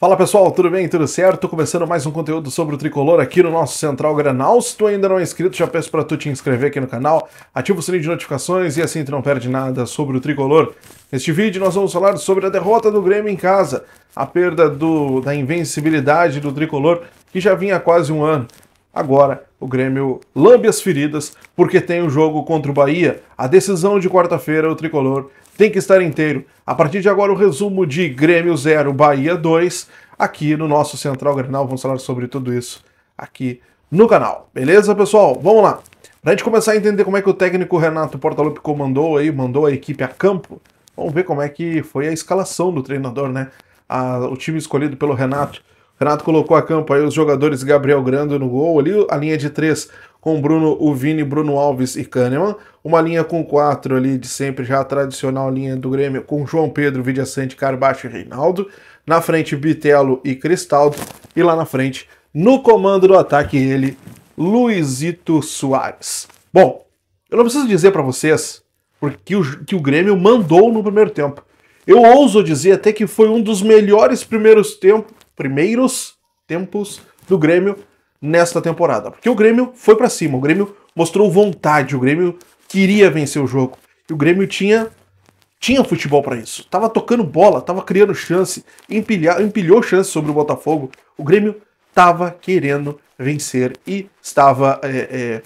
Fala pessoal, tudo bem? Tudo certo? Começando mais um conteúdo sobre o tricolor aqui no nosso Central Granal. Se tu ainda não é inscrito, já peço para tu te inscrever aqui no canal, ativa o sininho de notificações e assim tu não perde nada sobre o tricolor. Neste vídeo nós vamos falar sobre a derrota do Grêmio em casa, a perda do, da invencibilidade do tricolor que já vinha há quase um ano. Agora o Grêmio lambe as feridas porque tem o um jogo contra o Bahia. A decisão de quarta-feira, o tricolor tem que estar inteiro. A partir de agora, o resumo de Grêmio 0, Bahia 2, aqui no nosso Central Grenal. Vamos falar sobre tudo isso aqui no canal. Beleza, pessoal? Vamos lá. Para a gente começar a entender como é que o técnico Renato Portaluppi comandou aí, mandou a equipe a campo, vamos ver como é que foi a escalação do treinador, né? A, o time escolhido pelo Renato. Renato colocou a campo aí os jogadores Gabriel Grando no gol ali, a linha de três com Bruno Uvini, Bruno Alves e Kahneman. Uma linha com quatro ali, de sempre já a tradicional linha do Grêmio, com João Pedro, Vidiacente, Carbacho e Reinaldo. Na frente, Bitelo e Cristaldo. E lá na frente, no comando do ataque, ele, Luizito Soares. Bom, eu não preciso dizer para vocês porque o, que o Grêmio mandou no primeiro tempo. Eu ouso dizer até que foi um dos melhores primeiros tempos primeiros tempos do Grêmio nesta temporada. Porque o Grêmio foi para cima, o Grêmio mostrou vontade, o Grêmio queria vencer o jogo. E o Grêmio tinha tinha futebol para isso. Tava tocando bola, tava criando chance, empilhou chance sobre o Botafogo. O Grêmio tava querendo vencer e estava é, é,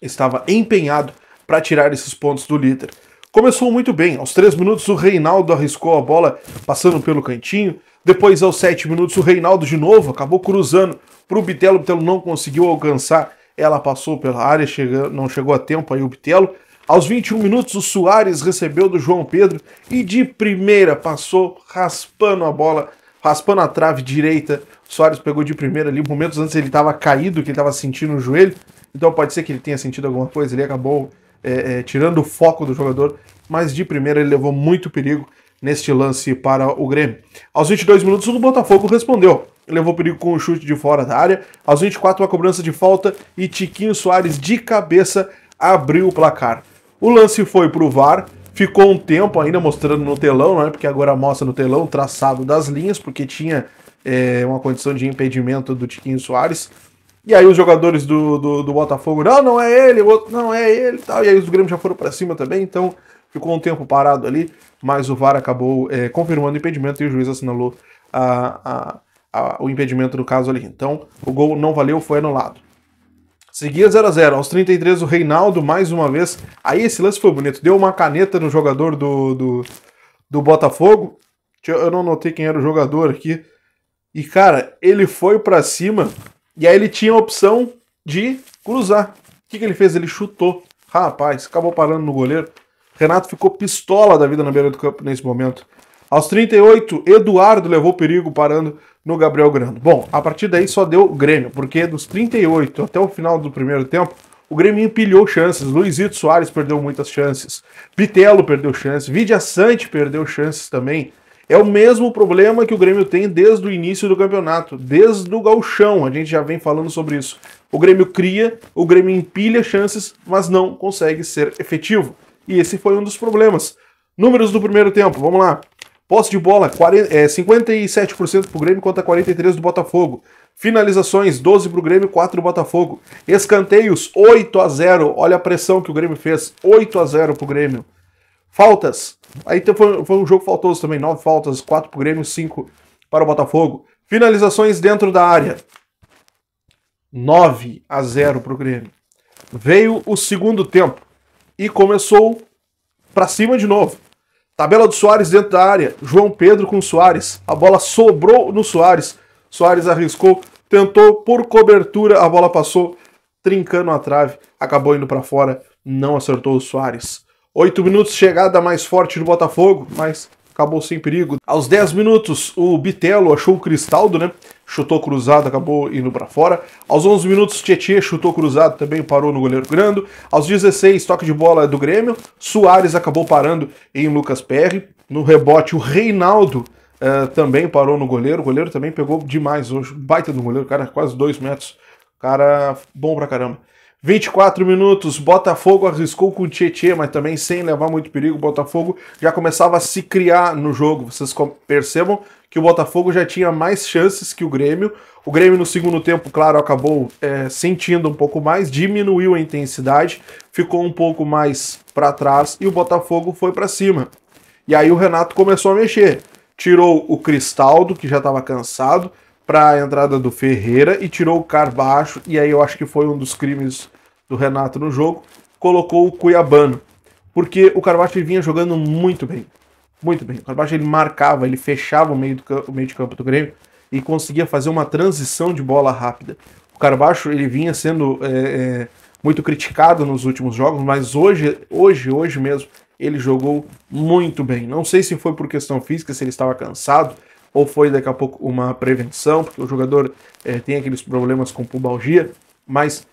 estava empenhado para tirar esses pontos do líder. Começou muito bem. Aos 3 minutos, o Reinaldo arriscou a bola passando pelo cantinho. Depois, aos 7 minutos, o Reinaldo de novo acabou cruzando para o Bitelo. O Bitelo não conseguiu alcançar. Ela passou pela área, chegou, não chegou a tempo aí o Bitelo. Aos 21 minutos, o Soares recebeu do João Pedro e de primeira passou raspando a bola, raspando a trave direita. O Soares pegou de primeira ali. Momentos antes ele estava caído, que ele estava sentindo o joelho. Então pode ser que ele tenha sentido alguma coisa. Ele acabou é, é, tirando o foco do jogador, mas de primeira ele levou muito perigo neste lance para o Grêmio. Aos 22 minutos, o Botafogo respondeu. Levou perigo com o um chute de fora da área. Aos 24, uma cobrança de falta e Tiquinho Soares de cabeça abriu o placar. O lance foi para o VAR, ficou um tempo ainda mostrando no telão, né, porque agora mostra no telão o traçado das linhas, porque tinha é, uma condição de impedimento do Tiquinho Soares. E aí os jogadores do, do, do Botafogo, não, não é ele, o outro, não é ele tal. E aí os Grêmio já foram para cima também, então ficou um tempo parado ali, mas o VAR acabou é, confirmando o impedimento e o juiz assinalou a, a, a, o impedimento do caso ali. Então o gol não valeu, foi anulado. Seguia 0 a 0 Aos 33, o Reinaldo, mais uma vez. Aí esse lance foi bonito. Deu uma caneta no jogador do, do, do Botafogo. Eu não notei quem era o jogador aqui. E, cara, ele foi para cima e aí ele tinha a opção de cruzar. O que, que ele fez? Ele chutou. Rapaz, acabou parando no goleiro. Renato ficou pistola da vida na beira do campo nesse momento. Aos 38, Eduardo levou perigo parando no Gabriel Grando. Bom, a partir daí só deu Grêmio, porque dos 38 até o final do primeiro tempo, o Grêmio empilhou chances. Luizito Soares perdeu muitas chances. Pitelo perdeu chances. Vidia Sante perdeu chances também. É o mesmo problema que o Grêmio tem desde o início do campeonato, desde o galchão, a gente já vem falando sobre isso. O Grêmio cria, o Grêmio empilha chances, mas não consegue ser efetivo. E esse foi um dos problemas. Números do primeiro tempo, vamos lá. Posse de bola, 40, 57% para o Grêmio contra 43% do Botafogo. Finalizações, 12 para o Grêmio, 4 do Botafogo. Escanteios, 8 a 0. Olha a pressão que o Grêmio fez, 8 a 0 para o Grêmio. Faltas. Aí foi, foi um jogo faltoso também. Nove faltas, quatro para o Grêmio, cinco para o Botafogo. Finalizações dentro da área. 9 a 0 para o Grêmio. Veio o segundo tempo e começou para cima de novo. Tabela do Soares dentro da área. João Pedro com Soares. A bola sobrou no Soares. Soares arriscou, tentou por cobertura, a bola passou trincando a trave, acabou indo para fora, não acertou o Soares. 8 minutos, chegada mais forte do Botafogo, mas acabou sem perigo. Aos 10 minutos, o Bitelo achou o Cristaldo, né? Chutou cruzado, acabou indo para fora. Aos 11 minutos, Tietchan chutou cruzado, também parou no goleiro Grando. Aos 16, toque de bola do Grêmio. Soares acabou parando em Lucas Perry. No rebote, o Reinaldo uh, também parou no goleiro. O goleiro também pegou demais hoje. Baita do goleiro, cara, quase 2 metros. Cara, bom pra caramba. 24 minutos, Botafogo arriscou com o Tietchan, mas também sem levar muito perigo. O Botafogo já começava a se criar no jogo. Vocês percebam que o Botafogo já tinha mais chances que o Grêmio. O Grêmio no segundo tempo, claro, acabou é, sentindo um pouco mais, diminuiu a intensidade, ficou um pouco mais para trás e o Botafogo foi para cima. E aí o Renato começou a mexer. Tirou o Cristaldo, que já estava cansado, para a entrada do Ferreira e tirou o Carbaixo, E aí eu acho que foi um dos crimes do Renato no jogo, colocou o Cuiabano, porque o Carbacho vinha jogando muito bem. Muito bem. O Carbacho ele marcava, ele fechava o meio, do, o meio de campo do Grêmio e conseguia fazer uma transição de bola rápida. O Carbacho ele vinha sendo é, é, muito criticado nos últimos jogos, mas hoje, hoje, hoje mesmo, ele jogou muito bem. Não sei se foi por questão física, se ele estava cansado, ou foi daqui a pouco uma prevenção, porque o jogador é, tem aqueles problemas com pubalgia, mas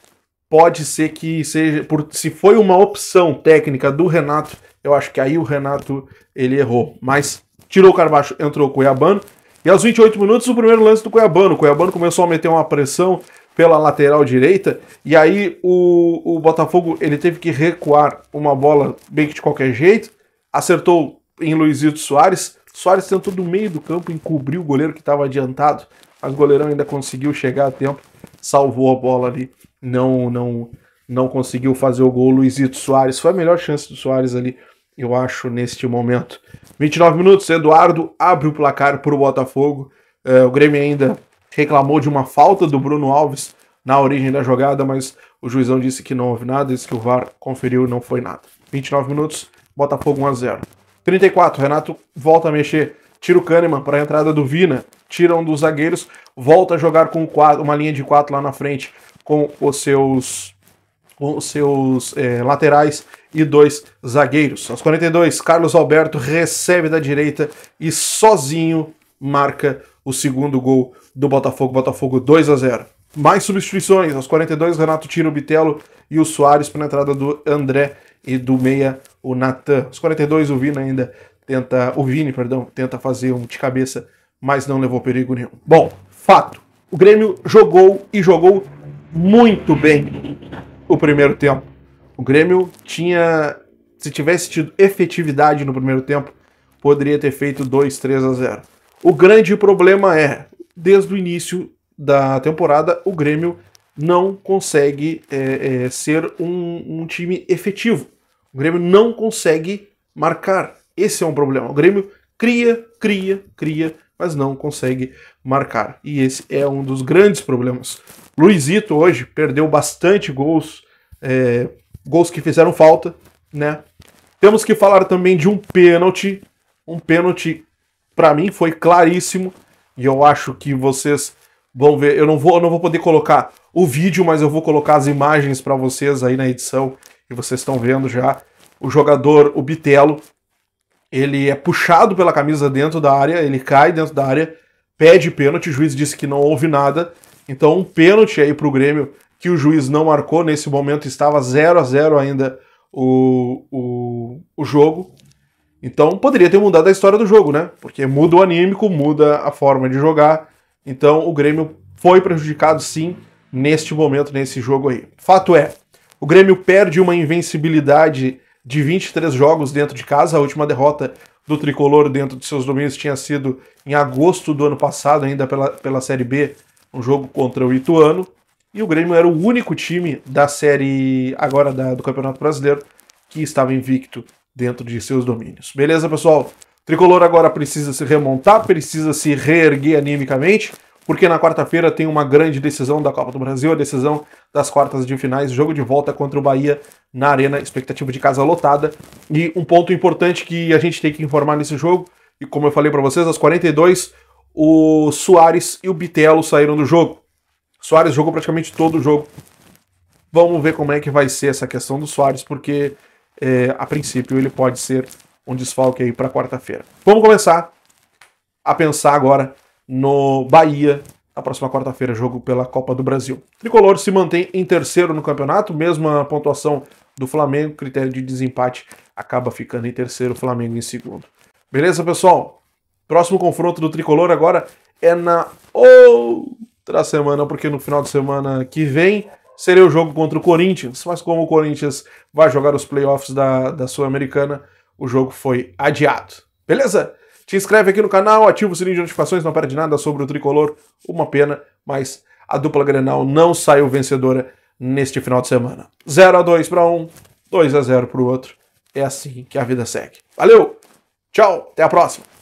pode ser que seja por se foi uma opção técnica do Renato, eu acho que aí o Renato ele errou, mas tirou o Carbacho, entrou o Cuiabano. E aos 28 minutos o primeiro lance do Cuiabano, o Cuiabano começou a meter uma pressão pela lateral direita e aí o, o Botafogo ele teve que recuar uma bola bem que de qualquer jeito, acertou em Luizito Soares. Soares tentou do meio do campo encobrir o goleiro que estava adiantado, mas o goleirão ainda conseguiu chegar a tempo salvou a bola ali, não não não conseguiu fazer o gol. Luizito Soares foi a melhor chance do Soares ali, eu acho, neste momento. 29 minutos, Eduardo abre o placar para o Botafogo. É, o Grêmio ainda reclamou de uma falta do Bruno Alves na origem da jogada, mas o juizão disse que não houve nada, disse que o VAR conferiu e não foi nada. 29 minutos, Botafogo 1 a 0. 34, Renato volta a mexer tira o Kahneman para a entrada do Vina, tira um dos zagueiros, volta a jogar com uma linha de quatro lá na frente com os seus, com os seus é, laterais e dois zagueiros. Aos 42, Carlos Alberto recebe da direita e sozinho marca o segundo gol do Botafogo. Botafogo 2 a 0. Mais substituições. Aos 42, Renato tira o Bitelo e o Soares para a entrada do André e do meia, o Natan. Aos 42, o Vina ainda tenta. O Vini, perdão, tenta fazer um de cabeça, mas não levou perigo nenhum. Bom, fato. O Grêmio jogou e jogou muito bem o primeiro tempo. O Grêmio tinha. Se tivesse tido efetividade no primeiro tempo, poderia ter feito 2, 3 a 0. O grande problema é, desde o início da temporada, o Grêmio não consegue é, é, ser um, um time efetivo. O Grêmio não consegue marcar. Esse é um problema. O Grêmio cria, cria, cria, mas não consegue marcar. E esse é um dos grandes problemas. Luizito hoje perdeu bastante gols, é, gols que fizeram falta, né? Temos que falar também de um pênalti, um pênalti para mim foi claríssimo e eu acho que vocês vão ver. Eu não vou, eu não vou poder colocar o vídeo, mas eu vou colocar as imagens para vocês aí na edição e vocês estão vendo já o jogador, o Bitelo, ele é puxado pela camisa dentro da área, ele cai dentro da área, pede pênalti, o juiz disse que não houve nada. Então, um pênalti aí para o Grêmio que o juiz não marcou. Nesse momento estava 0 a 0 ainda o, o, o jogo. Então, poderia ter mudado a história do jogo, né? Porque muda o anímico, muda a forma de jogar. Então, o Grêmio foi prejudicado, sim, neste momento, nesse jogo aí. Fato é, o Grêmio perde uma invencibilidade de 23 jogos dentro de casa. A última derrota do tricolor dentro de seus domínios tinha sido em agosto do ano passado, ainda pela, pela Série B, um jogo contra o Ituano. E o Grêmio era o único time da série agora da, do Campeonato Brasileiro que estava invicto dentro de seus domínios. Beleza, pessoal? O tricolor agora precisa se remontar, precisa se reerguer animicamente porque na quarta-feira tem uma grande decisão da Copa do Brasil, a decisão das quartas de finais, jogo de volta contra o Bahia na Arena, expectativa de casa lotada. E um ponto importante que a gente tem que informar nesse jogo, e como eu falei para vocês, às 42, o Soares e o Bitelo saíram do jogo. O Soares jogou praticamente todo o jogo. Vamos ver como é que vai ser essa questão do Soares, porque é, a princípio ele pode ser um desfalque aí para quarta-feira. Vamos começar a pensar agora no Bahia na próxima quarta-feira, jogo pela Copa do Brasil. Tricolor se mantém em terceiro no campeonato, mesma pontuação do Flamengo, critério de desempate acaba ficando em terceiro, Flamengo em segundo. Beleza, pessoal? Próximo confronto do Tricolor agora é na outra semana, porque no final de semana que vem seria o jogo contra o Corinthians, mas como o Corinthians vai jogar os playoffs da, da Sul-Americana, o jogo foi adiado. Beleza? Se inscreve aqui no canal, ativa o sininho de notificações, não perde nada sobre o tricolor. Uma pena, mas a dupla Grenal não saiu vencedora neste final de semana. 0 a 2 para um, 2 a 0 para o outro. É assim que a vida segue. Valeu! Tchau, até a próxima.